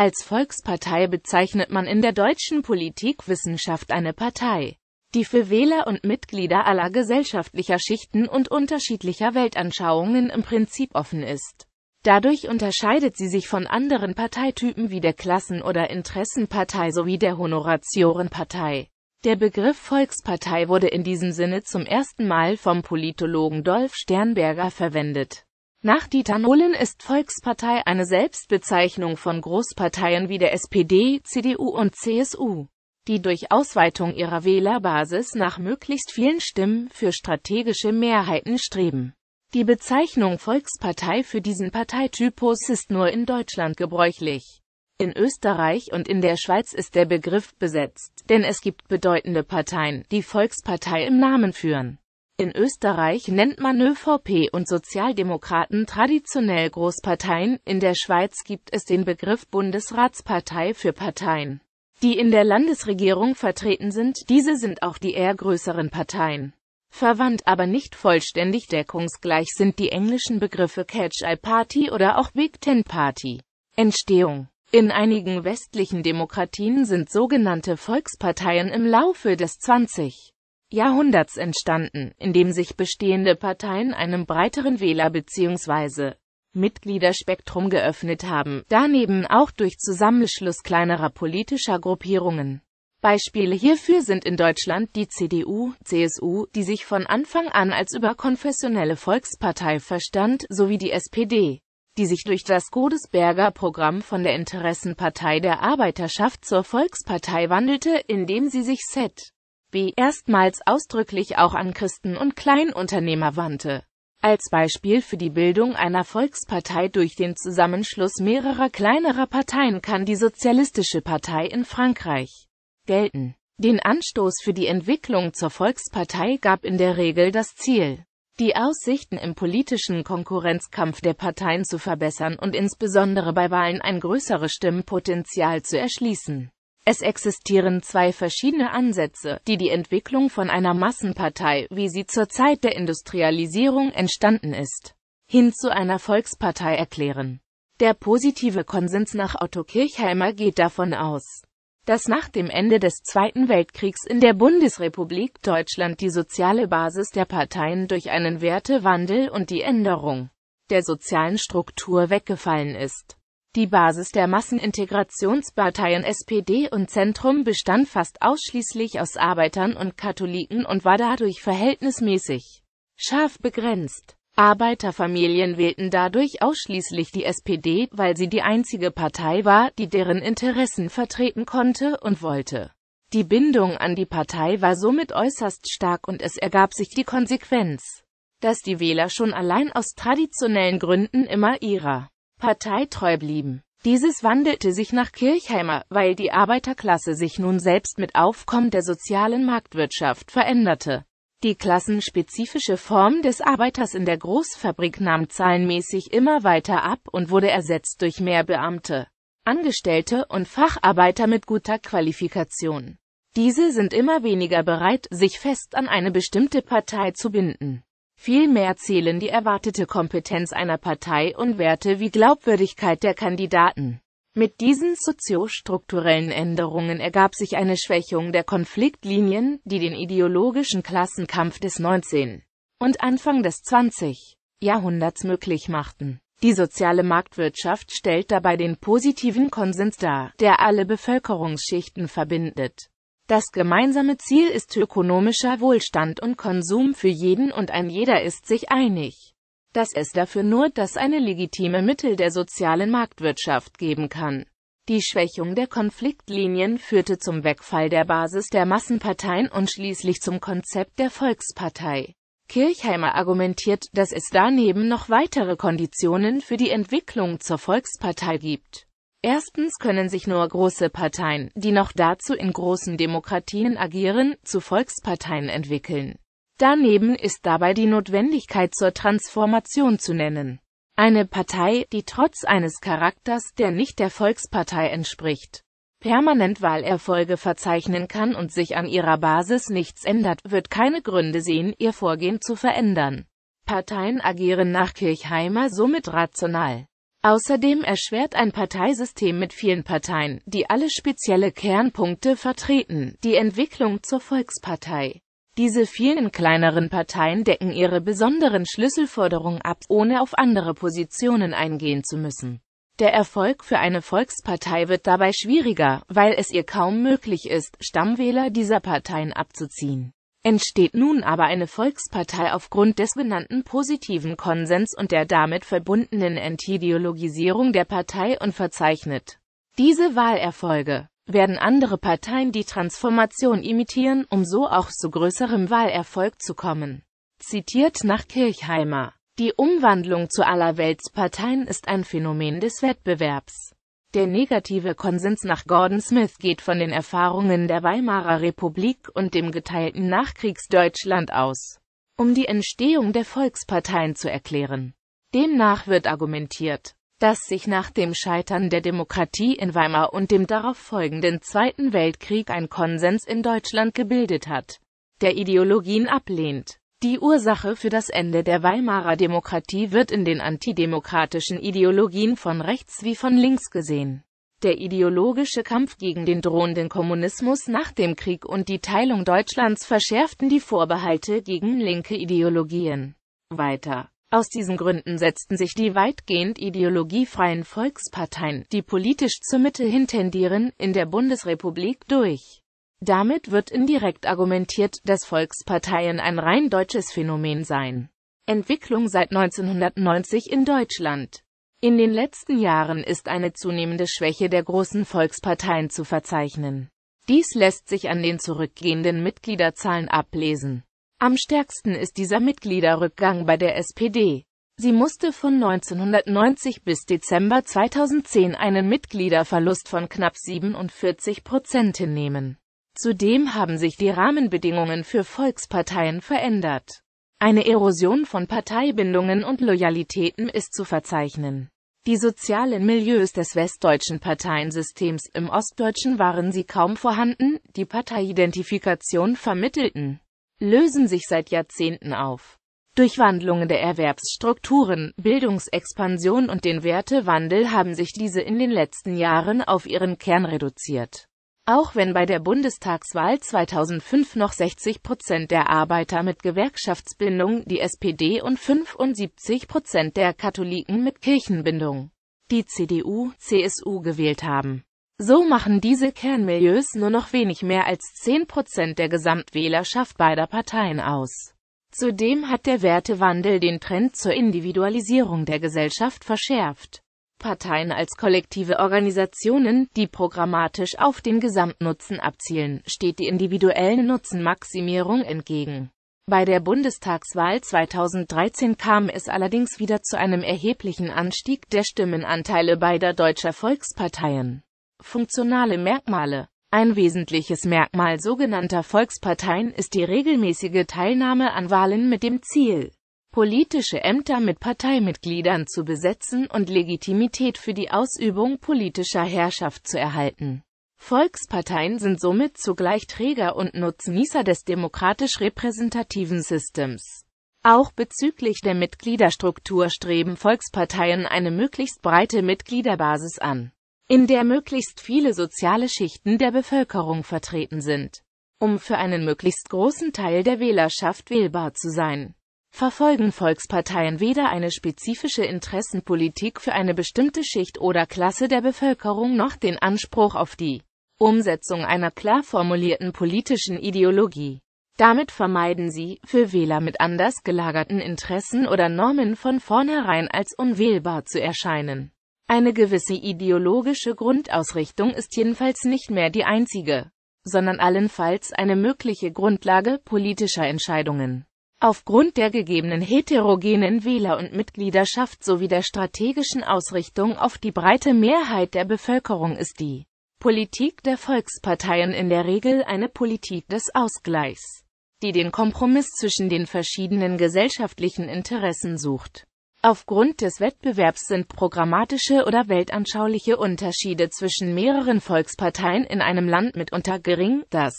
Als Volkspartei bezeichnet man in der deutschen Politikwissenschaft eine Partei, die für Wähler und Mitglieder aller gesellschaftlicher Schichten und unterschiedlicher Weltanschauungen im Prinzip offen ist. Dadurch unterscheidet sie sich von anderen Parteitypen wie der Klassen- oder Interessenpartei sowie der Honoratiorenpartei. Der Begriff Volkspartei wurde in diesem Sinne zum ersten Mal vom Politologen Dolf Sternberger verwendet nach Dieter Nohlen ist Volkspartei eine Selbstbezeichnung von Großparteien wie der SPD, CDU und CSU, die durch Ausweitung ihrer Wählerbasis nach möglichst vielen Stimmen für strategische Mehrheiten streben. Die Bezeichnung Volkspartei für diesen Parteitypus ist nur in Deutschland gebräuchlich. In Österreich und in der Schweiz ist der Begriff besetzt, denn es gibt bedeutende Parteien, die Volkspartei im Namen führen. In Österreich nennt man ÖVP und Sozialdemokraten traditionell Großparteien, in der Schweiz gibt es den Begriff Bundesratspartei für Parteien, die in der Landesregierung vertreten sind, diese sind auch die eher größeren Parteien. Verwandt aber nicht vollständig deckungsgleich sind die englischen Begriffe catch i party oder auch Big Ten-Party. Entstehung in einigen westlichen Demokratien sind sogenannte Volksparteien im Laufe des 20. Jahrhunderts entstanden, indem sich bestehende Parteien einem breiteren Wähler- bzw. Mitgliederspektrum geöffnet haben, daneben auch durch Zusammenschluss kleinerer politischer Gruppierungen. Beispiele hierfür sind in Deutschland die CDU, CSU, die sich von Anfang an als überkonfessionelle Volkspartei verstand, sowie die SPD, die sich durch das Godesberger Programm von der Interessenpartei der Arbeiterschaft zur Volkspartei wandelte, indem sie sich set. B. erstmals ausdrücklich auch an Christen und Kleinunternehmer wandte. Als Beispiel für die Bildung einer Volkspartei durch den Zusammenschluss mehrerer kleinerer Parteien kann die Sozialistische Partei in Frankreich gelten. Den Anstoß für die Entwicklung zur Volkspartei gab in der Regel das Ziel, die Aussichten im politischen Konkurrenzkampf der Parteien zu verbessern und insbesondere bei Wahlen ein größeres Stimmpotenzial zu erschließen. Es existieren zwei verschiedene Ansätze, die die Entwicklung von einer Massenpartei, wie sie zur Zeit der Industrialisierung entstanden ist, hin zu einer Volkspartei erklären. Der positive Konsens nach Otto Kirchheimer geht davon aus, dass nach dem Ende des Zweiten Weltkriegs in der Bundesrepublik Deutschland die soziale Basis der Parteien durch einen Wertewandel und die Änderung der sozialen Struktur weggefallen ist. Die Basis der Massenintegrationsparteien SPD und Zentrum bestand fast ausschließlich aus Arbeitern und Katholiken und war dadurch verhältnismäßig scharf begrenzt. Arbeiterfamilien wählten dadurch ausschließlich die SPD, weil sie die einzige Partei war, die deren Interessen vertreten konnte und wollte. Die Bindung an die Partei war somit äußerst stark und es ergab sich die Konsequenz, dass die Wähler schon allein aus traditionellen Gründen immer ihrer parteitreu blieben. Dieses wandelte sich nach Kirchheimer, weil die Arbeiterklasse sich nun selbst mit Aufkommen der sozialen Marktwirtschaft veränderte. Die klassenspezifische Form des Arbeiters in der Großfabrik nahm zahlenmäßig immer weiter ab und wurde ersetzt durch mehr Beamte, Angestellte und Facharbeiter mit guter Qualifikation. Diese sind immer weniger bereit, sich fest an eine bestimmte Partei zu binden. Vielmehr zählen die erwartete Kompetenz einer Partei und Werte wie Glaubwürdigkeit der Kandidaten. Mit diesen soziostrukturellen Änderungen ergab sich eine Schwächung der Konfliktlinien, die den ideologischen Klassenkampf des 19. und Anfang des 20. Jahrhunderts möglich machten. Die soziale Marktwirtschaft stellt dabei den positiven Konsens dar, der alle Bevölkerungsschichten verbindet. Das gemeinsame Ziel ist ökonomischer Wohlstand und Konsum für jeden und ein jeder ist sich einig, dass es dafür nur das eine legitime Mittel der sozialen Marktwirtschaft geben kann. Die Schwächung der Konfliktlinien führte zum Wegfall der Basis der Massenparteien und schließlich zum Konzept der Volkspartei. Kirchheimer argumentiert, dass es daneben noch weitere Konditionen für die Entwicklung zur Volkspartei gibt Erstens können sich nur große Parteien, die noch dazu in großen Demokratien agieren, zu Volksparteien entwickeln. Daneben ist dabei die Notwendigkeit zur Transformation zu nennen. Eine Partei, die trotz eines Charakters, der nicht der Volkspartei entspricht, permanent Wahlerfolge verzeichnen kann und sich an ihrer Basis nichts ändert, wird keine Gründe sehen, ihr Vorgehen zu verändern. Parteien agieren nach Kirchheimer somit rational. Außerdem erschwert ein Parteisystem mit vielen Parteien, die alle spezielle Kernpunkte vertreten, die Entwicklung zur Volkspartei. Diese vielen kleineren Parteien decken ihre besonderen Schlüsselforderungen ab, ohne auf andere Positionen eingehen zu müssen. Der Erfolg für eine Volkspartei wird dabei schwieriger, weil es ihr kaum möglich ist, Stammwähler dieser Parteien abzuziehen. Entsteht nun aber eine Volkspartei aufgrund des benannten positiven Konsens und der damit verbundenen Entideologisierung der Partei und verzeichnet diese Wahlerfolge, werden andere Parteien die Transformation imitieren, um so auch zu größerem Wahlerfolg zu kommen. Zitiert nach Kirchheimer. Die Umwandlung zu aller Weltsparteien ist ein Phänomen des Wettbewerbs. Der negative Konsens nach Gordon Smith geht von den Erfahrungen der Weimarer Republik und dem geteilten Nachkriegsdeutschland aus, um die Entstehung der Volksparteien zu erklären. Demnach wird argumentiert, dass sich nach dem Scheitern der Demokratie in Weimar und dem darauf folgenden Zweiten Weltkrieg ein Konsens in Deutschland gebildet hat, der Ideologien ablehnt. Die Ursache für das Ende der Weimarer Demokratie wird in den antidemokratischen Ideologien von rechts wie von links gesehen. Der ideologische Kampf gegen den drohenden Kommunismus nach dem Krieg und die Teilung Deutschlands verschärften die Vorbehalte gegen linke Ideologien. Weiter. Aus diesen Gründen setzten sich die weitgehend ideologiefreien Volksparteien, die politisch zur Mitte hintendieren, in der Bundesrepublik durch. Damit wird indirekt argumentiert, dass Volksparteien ein rein deutsches Phänomen seien. Entwicklung seit 1990 in Deutschland In den letzten Jahren ist eine zunehmende Schwäche der großen Volksparteien zu verzeichnen. Dies lässt sich an den zurückgehenden Mitgliederzahlen ablesen. Am stärksten ist dieser Mitgliederrückgang bei der SPD. Sie musste von 1990 bis Dezember 2010 einen Mitgliederverlust von knapp 47 Prozent hinnehmen. Zudem haben sich die Rahmenbedingungen für Volksparteien verändert. Eine Erosion von Parteibindungen und Loyalitäten ist zu verzeichnen. Die sozialen Milieus des westdeutschen Parteiensystems im Ostdeutschen waren sie kaum vorhanden, die Parteiidentifikation vermittelten, lösen sich seit Jahrzehnten auf. Durch Wandlungen der Erwerbsstrukturen, Bildungsexpansion und den Wertewandel haben sich diese in den letzten Jahren auf ihren Kern reduziert. Auch wenn bei der Bundestagswahl 2005 noch 60 Prozent der Arbeiter mit Gewerkschaftsbindung die SPD und 75 Prozent der Katholiken mit Kirchenbindung die CDU, CSU gewählt haben. So machen diese Kernmilieus nur noch wenig mehr als 10 Prozent der Gesamtwählerschaft beider Parteien aus. Zudem hat der Wertewandel den Trend zur Individualisierung der Gesellschaft verschärft. Parteien als kollektive Organisationen, die programmatisch auf den Gesamtnutzen abzielen, steht die individuellen Nutzenmaximierung entgegen. Bei der Bundestagswahl 2013 kam es allerdings wieder zu einem erheblichen Anstieg der Stimmenanteile beider deutscher Volksparteien. Funktionale Merkmale Ein wesentliches Merkmal sogenannter Volksparteien ist die regelmäßige Teilnahme an Wahlen mit dem Ziel, politische Ämter mit Parteimitgliedern zu besetzen und Legitimität für die Ausübung politischer Herrschaft zu erhalten. Volksparteien sind somit zugleich Träger und Nutznießer des demokratisch repräsentativen Systems. Auch bezüglich der Mitgliederstruktur streben Volksparteien eine möglichst breite Mitgliederbasis an, in der möglichst viele soziale Schichten der Bevölkerung vertreten sind, um für einen möglichst großen Teil der Wählerschaft wählbar zu sein verfolgen Volksparteien weder eine spezifische Interessenpolitik für eine bestimmte Schicht oder Klasse der Bevölkerung noch den Anspruch auf die Umsetzung einer klar formulierten politischen Ideologie. Damit vermeiden sie, für Wähler mit anders gelagerten Interessen oder Normen von vornherein als unwählbar zu erscheinen. Eine gewisse ideologische Grundausrichtung ist jedenfalls nicht mehr die einzige, sondern allenfalls eine mögliche Grundlage politischer Entscheidungen. Aufgrund der gegebenen heterogenen Wähler- und Mitgliederschaft sowie der strategischen Ausrichtung auf die breite Mehrheit der Bevölkerung ist die Politik der Volksparteien in der Regel eine Politik des Ausgleichs, die den Kompromiss zwischen den verschiedenen gesellschaftlichen Interessen sucht. Aufgrund des Wettbewerbs sind programmatische oder weltanschauliche Unterschiede zwischen mehreren Volksparteien in einem Land mitunter gering, das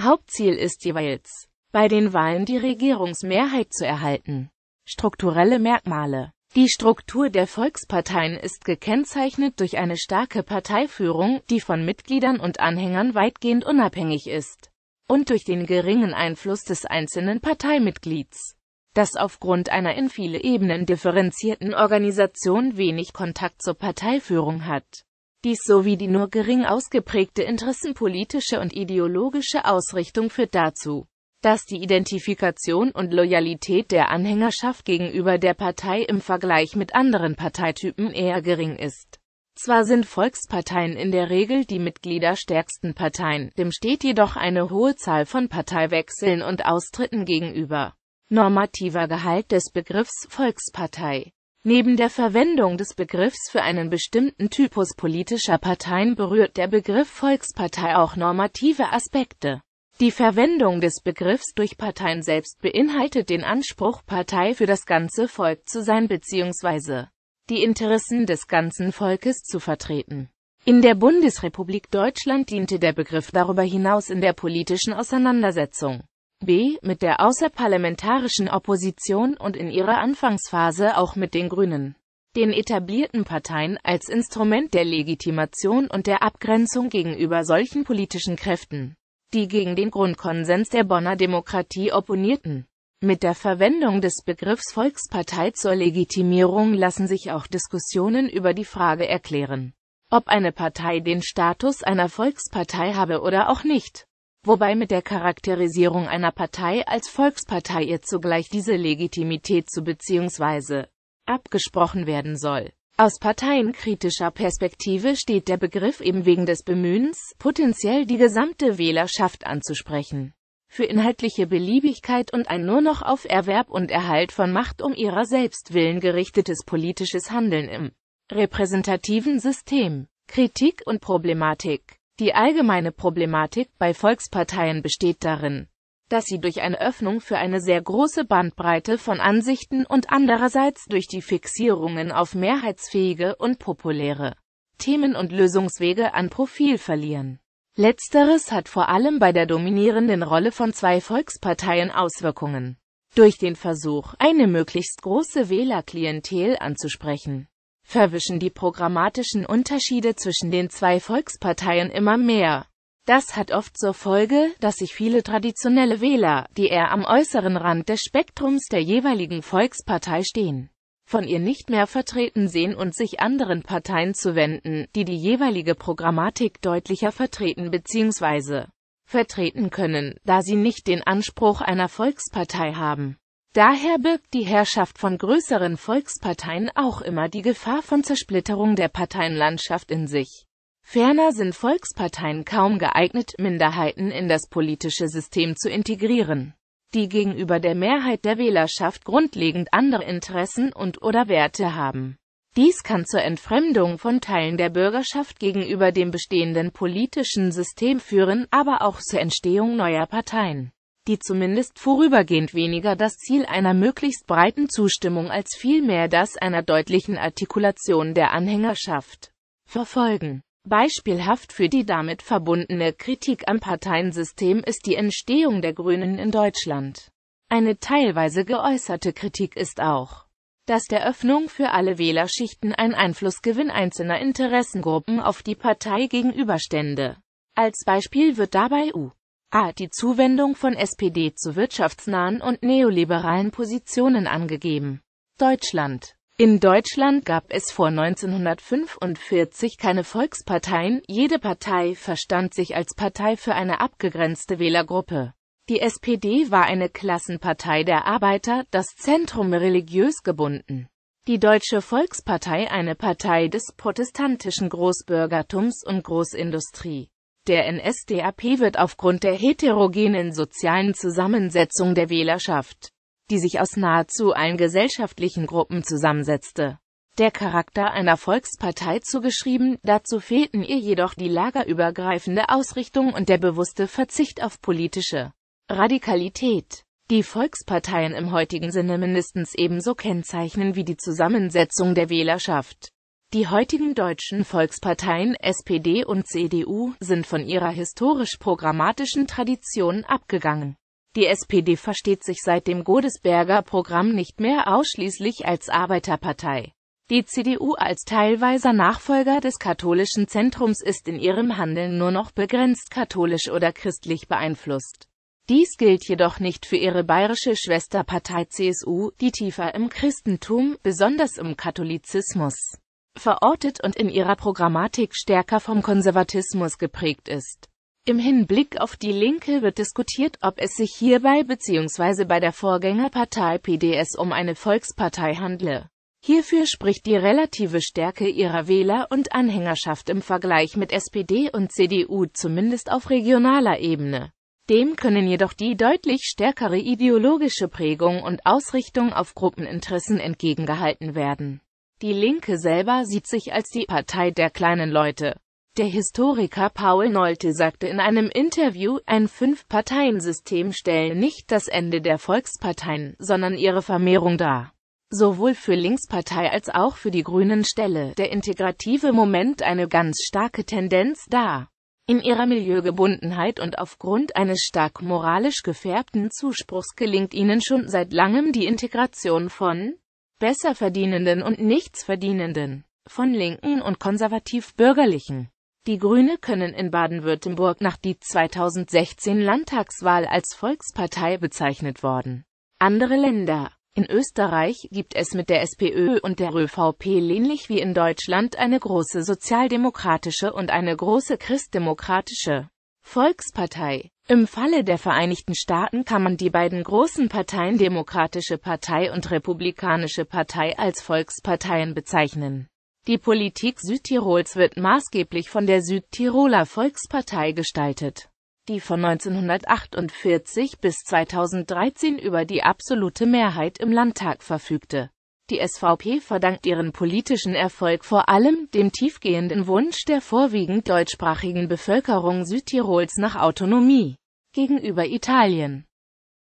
Hauptziel ist jeweils bei den Wahlen die Regierungsmehrheit zu erhalten. Strukturelle Merkmale Die Struktur der Volksparteien ist gekennzeichnet durch eine starke Parteiführung, die von Mitgliedern und Anhängern weitgehend unabhängig ist, und durch den geringen Einfluss des einzelnen Parteimitglieds das aufgrund einer in viele Ebenen differenzierten Organisation wenig Kontakt zur Parteiführung hat. Dies sowie die nur gering ausgeprägte interessenpolitische und ideologische Ausrichtung führt dazu, dass die Identifikation und Loyalität der Anhängerschaft gegenüber der Partei im Vergleich mit anderen Parteitypen eher gering ist. Zwar sind Volksparteien in der Regel die mitgliederstärksten Parteien, dem steht jedoch eine hohe Zahl von Parteiwechseln und Austritten gegenüber. Normativer Gehalt des Begriffs Volkspartei Neben der Verwendung des Begriffs für einen bestimmten Typus politischer Parteien berührt der Begriff Volkspartei auch normative Aspekte. Die Verwendung des Begriffs durch Parteien selbst beinhaltet den Anspruch, Partei für das ganze Volk zu sein bzw. die Interessen des ganzen Volkes zu vertreten. In der Bundesrepublik Deutschland diente der Begriff darüber hinaus in der politischen Auseinandersetzung b. mit der außerparlamentarischen Opposition und in ihrer Anfangsphase auch mit den Grünen, den etablierten Parteien als Instrument der Legitimation und der Abgrenzung gegenüber solchen politischen Kräften die gegen den Grundkonsens der Bonner Demokratie opponierten. Mit der Verwendung des Begriffs Volkspartei zur Legitimierung lassen sich auch Diskussionen über die Frage erklären, ob eine Partei den Status einer Volkspartei habe oder auch nicht, wobei mit der Charakterisierung einer Partei als Volkspartei ihr zugleich diese Legitimität zu bzw. abgesprochen werden soll. Aus parteienkritischer Perspektive steht der Begriff eben wegen des Bemühens, potenziell die gesamte Wählerschaft anzusprechen. Für inhaltliche Beliebigkeit und ein nur noch auf Erwerb und Erhalt von Macht um ihrer selbst willen gerichtetes politisches Handeln im repräsentativen System. Kritik und Problematik Die allgemeine Problematik bei Volksparteien besteht darin, dass sie durch eine Öffnung für eine sehr große Bandbreite von Ansichten und andererseits durch die Fixierungen auf mehrheitsfähige und populäre Themen und Lösungswege an Profil verlieren. Letzteres hat vor allem bei der dominierenden Rolle von zwei Volksparteien Auswirkungen. Durch den Versuch, eine möglichst große Wählerklientel anzusprechen, verwischen die programmatischen Unterschiede zwischen den zwei Volksparteien immer mehr, das hat oft zur Folge, dass sich viele traditionelle Wähler, die eher am äußeren Rand des Spektrums der jeweiligen Volkspartei stehen, von ihr nicht mehr vertreten sehen und sich anderen Parteien zuwenden, die die jeweilige Programmatik deutlicher vertreten bzw. vertreten können, da sie nicht den Anspruch einer Volkspartei haben. Daher birgt die Herrschaft von größeren Volksparteien auch immer die Gefahr von Zersplitterung der Parteienlandschaft in sich. Ferner sind Volksparteien kaum geeignet, Minderheiten in das politische System zu integrieren, die gegenüber der Mehrheit der Wählerschaft grundlegend andere Interessen und oder Werte haben. Dies kann zur Entfremdung von Teilen der Bürgerschaft gegenüber dem bestehenden politischen System führen, aber auch zur Entstehung neuer Parteien, die zumindest vorübergehend weniger das Ziel einer möglichst breiten Zustimmung als vielmehr das einer deutlichen Artikulation der Anhängerschaft verfolgen. Beispielhaft für die damit verbundene Kritik am Parteiensystem ist die Entstehung der Grünen in Deutschland. Eine teilweise geäußerte Kritik ist auch, dass der Öffnung für alle Wählerschichten ein Einflussgewinn einzelner Interessengruppen auf die Partei gegenüberstände. Als Beispiel wird dabei U. A. Die Zuwendung von SPD zu wirtschaftsnahen und neoliberalen Positionen angegeben. Deutschland in Deutschland gab es vor 1945 keine Volksparteien, jede Partei verstand sich als Partei für eine abgegrenzte Wählergruppe. Die SPD war eine Klassenpartei der Arbeiter, das Zentrum religiös gebunden. Die Deutsche Volkspartei eine Partei des protestantischen Großbürgertums und Großindustrie. Der NSDAP wird aufgrund der heterogenen sozialen Zusammensetzung der Wählerschaft die sich aus nahezu allen gesellschaftlichen Gruppen zusammensetzte. Der Charakter einer Volkspartei zugeschrieben, dazu fehlten ihr jedoch die lagerübergreifende Ausrichtung und der bewusste Verzicht auf politische Radikalität. Die Volksparteien im heutigen Sinne mindestens ebenso kennzeichnen wie die Zusammensetzung der Wählerschaft. Die heutigen deutschen Volksparteien SPD und CDU sind von ihrer historisch programmatischen Tradition abgegangen die SPD versteht sich seit dem Godesberger Programm nicht mehr ausschließlich als Arbeiterpartei. Die CDU als teilweiser Nachfolger des katholischen Zentrums ist in ihrem Handeln nur noch begrenzt katholisch oder christlich beeinflusst. Dies gilt jedoch nicht für ihre bayerische Schwesterpartei CSU, die tiefer im Christentum, besonders im Katholizismus, verortet und in ihrer Programmatik stärker vom Konservatismus geprägt ist. Im Hinblick auf die Linke wird diskutiert, ob es sich hierbei bzw. bei der Vorgängerpartei PDS um eine Volkspartei handle. Hierfür spricht die relative Stärke ihrer Wähler und Anhängerschaft im Vergleich mit SPD und CDU zumindest auf regionaler Ebene. Dem können jedoch die deutlich stärkere ideologische Prägung und Ausrichtung auf Gruppeninteressen entgegengehalten werden. Die Linke selber sieht sich als die Partei der kleinen Leute. Der Historiker Paul Nolte sagte in einem Interview, ein Fünf-Parteien-System stelle nicht das Ende der Volksparteien, sondern ihre Vermehrung dar. Sowohl für Linkspartei als auch für die Grünen stelle der integrative Moment eine ganz starke Tendenz dar. In ihrer Milieugebundenheit und aufgrund eines stark moralisch gefärbten Zuspruchs gelingt ihnen schon seit langem die Integration von Besserverdienenden und Nichtsverdienenden, von Linken und konservativ-bürgerlichen die Grüne können in Baden-Württemberg nach die 2016 Landtagswahl als Volkspartei bezeichnet worden. Andere Länder in Österreich gibt es mit der SPÖ und der ÖVP ähnlich wie in Deutschland eine große sozialdemokratische und eine große christdemokratische Volkspartei. Im Falle der Vereinigten Staaten kann man die beiden großen Parteien Demokratische Partei und Republikanische Partei als Volksparteien bezeichnen. Die Politik Südtirols wird maßgeblich von der Südtiroler Volkspartei gestaltet, die von 1948 bis 2013 über die absolute Mehrheit im Landtag verfügte. Die SVP verdankt ihren politischen Erfolg vor allem dem tiefgehenden Wunsch der vorwiegend deutschsprachigen Bevölkerung Südtirols nach Autonomie gegenüber Italien.